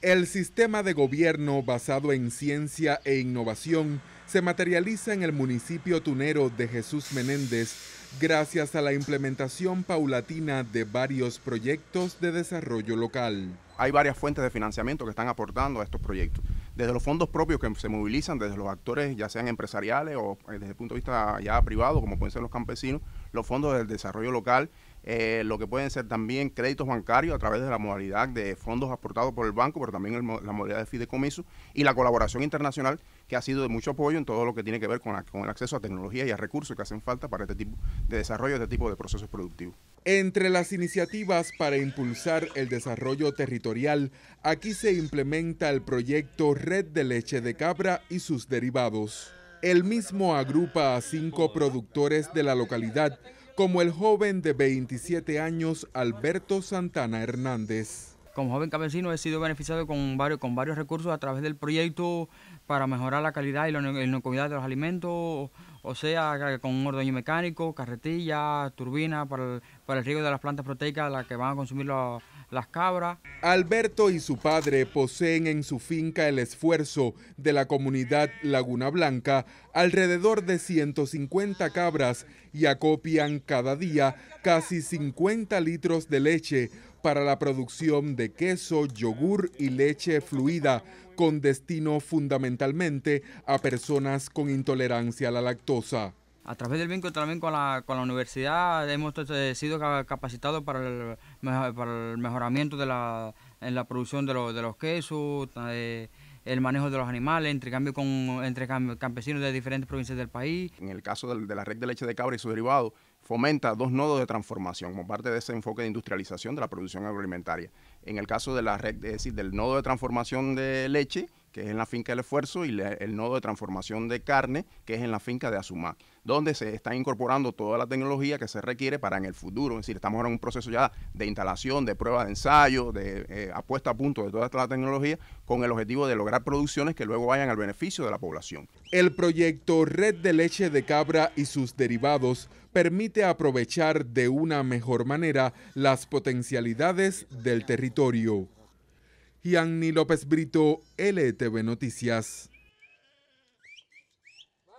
El sistema de gobierno basado en ciencia e innovación se materializa en el municipio tunero de Jesús Menéndez gracias a la implementación paulatina de varios proyectos de desarrollo local. Hay varias fuentes de financiamiento que están aportando a estos proyectos, desde los fondos propios que se movilizan, desde los actores ya sean empresariales o eh, desde el punto de vista ya privado, como pueden ser los campesinos, los fondos del desarrollo local eh, lo que pueden ser también créditos bancarios a través de la modalidad de fondos aportados por el banco, pero también la modalidad de fideicomiso y la colaboración internacional que ha sido de mucho apoyo en todo lo que tiene que ver con, el acceso a tecnología y a recursos que hacen falta para este tipo de desarrollo, este tipo de procesos productivos. Entre las iniciativas para impulsar el desarrollo territorial, aquí se implementa el proyecto Red de Leche de Cabra y sus derivados. El mismo agrupa a cinco productores de la localidad, como el joven de 27 años Alberto Santana Hernández. Como joven campesino he sido beneficiado con varios, con varios recursos a través del proyecto para mejorar la calidad y la inocuidad de los alimentos o sea, con un ordeño mecánico, carretilla, turbina para el, riego de las plantas proteicas, las que van a consumir las cabras. Alberto y su padre poseen en su finca el esfuerzo de la comunidad Laguna Blanca, alrededor de 150 cabras y acopian cada día casi 50 litros de leche para la producción de queso, yogur y leche fluida, con destino fundamentalmente a personas con intolerancia a la lactosa. A través del vínculo también con la, universidad hemos eh, sido capacitados para el, mejoramiento de la, en la producción de, los quesos, eh, el manejo de los animales, intercambio con entre campesinos de diferentes provincias del país. En el caso de, la red de leche de cabra y sus derivados, fomenta dos nodos de transformación como parte de ese enfoque de industrialización de la producción agroalimentaria. En el caso de la red, es decir, del nodo de transformación de leche, que es en la finca del esfuerzo, y el nodo de transformación de carne, que es en la finca de Azumá, donde se está incorporando toda la tecnología que se requiere para en el futuro. Es decir, estamos en un proceso ya de instalación, de prueba de ensayo, de eh, apuesta a punto de toda esta tecnología, con el objetivo de lograr producciones que luego vayan al beneficio de la población. El proyecto Red de Leche de Cabra y sus derivados permite aprovechar de una mejor manera las potencialidades del territorio. Yanni López Brito, LTV Noticias.